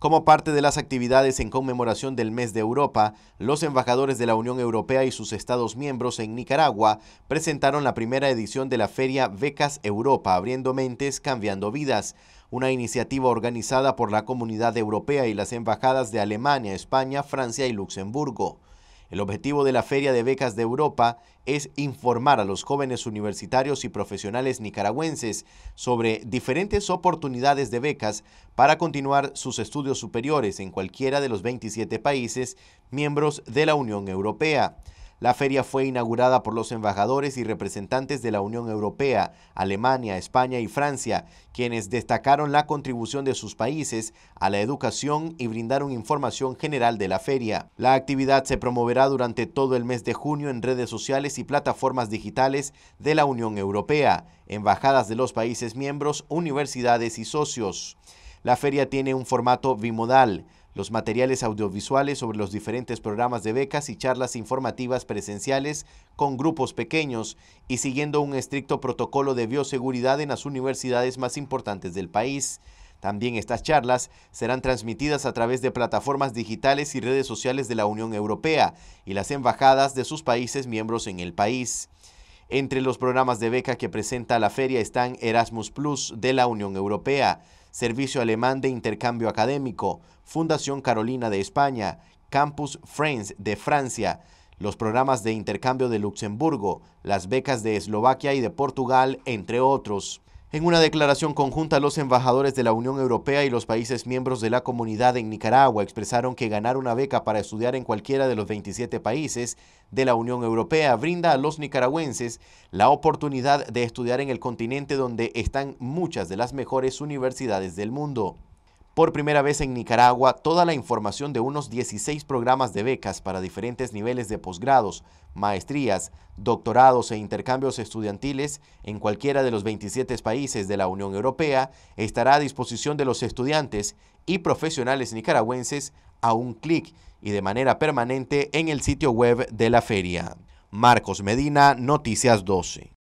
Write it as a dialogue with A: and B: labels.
A: Como parte de las actividades en conmemoración del mes de Europa, los embajadores de la Unión Europea y sus Estados miembros en Nicaragua presentaron la primera edición de la feria Becas Europa, abriendo mentes, cambiando vidas, una iniciativa organizada por la Comunidad Europea y las embajadas de Alemania, España, Francia y Luxemburgo. El objetivo de la Feria de Becas de Europa es informar a los jóvenes universitarios y profesionales nicaragüenses sobre diferentes oportunidades de becas para continuar sus estudios superiores en cualquiera de los 27 países miembros de la Unión Europea. La feria fue inaugurada por los embajadores y representantes de la Unión Europea, Alemania, España y Francia, quienes destacaron la contribución de sus países a la educación y brindaron información general de la feria. La actividad se promoverá durante todo el mes de junio en redes sociales y plataformas digitales de la Unión Europea, embajadas de los países miembros, universidades y socios. La feria tiene un formato bimodal los materiales audiovisuales sobre los diferentes programas de becas y charlas informativas presenciales con grupos pequeños y siguiendo un estricto protocolo de bioseguridad en las universidades más importantes del país. También estas charlas serán transmitidas a través de plataformas digitales y redes sociales de la Unión Europea y las embajadas de sus países miembros en el país. Entre los programas de beca que presenta la feria están Erasmus Plus de la Unión Europea, Servicio Alemán de Intercambio Académico, Fundación Carolina de España, Campus Friends de Francia, los programas de intercambio de Luxemburgo, las becas de Eslovaquia y de Portugal, entre otros. En una declaración conjunta, los embajadores de la Unión Europea y los países miembros de la comunidad en Nicaragua expresaron que ganar una beca para estudiar en cualquiera de los 27 países de la Unión Europea brinda a los nicaragüenses la oportunidad de estudiar en el continente donde están muchas de las mejores universidades del mundo por primera vez en Nicaragua toda la información de unos 16 programas de becas para diferentes niveles de posgrados, maestrías, doctorados e intercambios estudiantiles en cualquiera de los 27 países de la Unión Europea estará a disposición de los estudiantes y profesionales nicaragüenses a un clic y de manera permanente en el sitio web de la feria. Marcos Medina, Noticias 12.